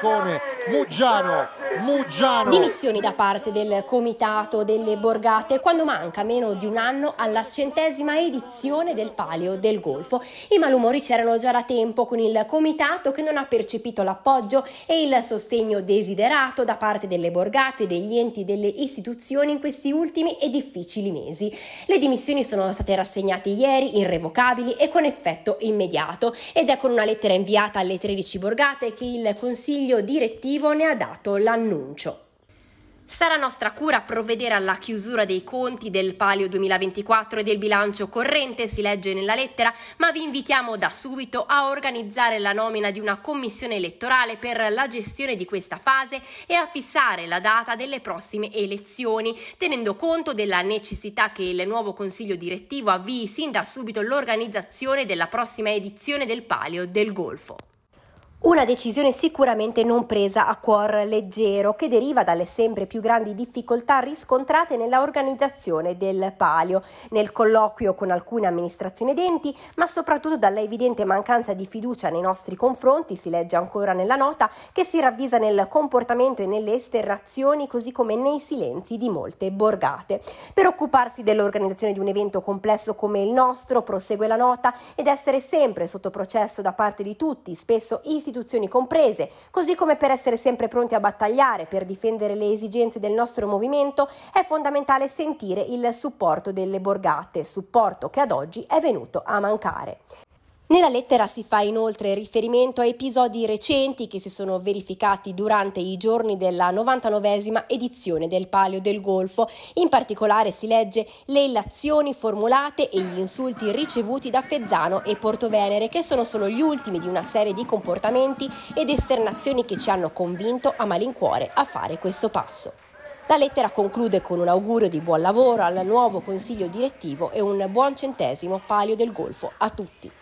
Moscone, Muggiano Muggiano. Dimissioni da parte del Comitato delle Borgate quando manca meno di un anno alla centesima edizione del Palio del Golfo. I malumori c'erano già da tempo con il Comitato che non ha percepito l'appoggio e il sostegno desiderato da parte delle Borgate, degli enti, e delle istituzioni in questi ultimi e difficili mesi. Le dimissioni sono state rassegnate ieri, irrevocabili e con effetto immediato ed è con una lettera inviata alle 13 Borgate che il Consiglio direttivo ne ha dato l'annuncio annuncio. Sarà nostra cura provvedere alla chiusura dei conti del Palio 2024 e del bilancio corrente, si legge nella lettera, ma vi invitiamo da subito a organizzare la nomina di una commissione elettorale per la gestione di questa fase e a fissare la data delle prossime elezioni, tenendo conto della necessità che il nuovo Consiglio direttivo avvii sin da subito l'organizzazione della prossima edizione del Palio del Golfo. Una decisione sicuramente non presa a cuor leggero, che deriva dalle sempre più grandi difficoltà riscontrate nell'organizzazione del palio, nel colloquio con alcune amministrazioni denti, ma soprattutto dalla evidente mancanza di fiducia nei nostri confronti, si legge ancora nella nota, che si ravvisa nel comportamento e nelle esterrazioni, così come nei silenzi di molte borgate. Per occuparsi dell'organizzazione di un evento complesso come il nostro, prosegue la nota, ed essere sempre sotto processo da parte di tutti, spesso istituzionali, istituzioni comprese, così come per essere sempre pronti a battagliare per difendere le esigenze del nostro movimento, è fondamentale sentire il supporto delle borgate, supporto che ad oggi è venuto a mancare. Nella lettera si fa inoltre riferimento a episodi recenti che si sono verificati durante i giorni della 99esima edizione del Palio del Golfo. In particolare si legge le illazioni formulate e gli insulti ricevuti da Fezzano e Portovenere, che sono solo gli ultimi di una serie di comportamenti ed esternazioni che ci hanno convinto a malincuore a fare questo passo. La lettera conclude con un augurio di buon lavoro al nuovo consiglio direttivo e un buon centesimo palio del golfo a tutti.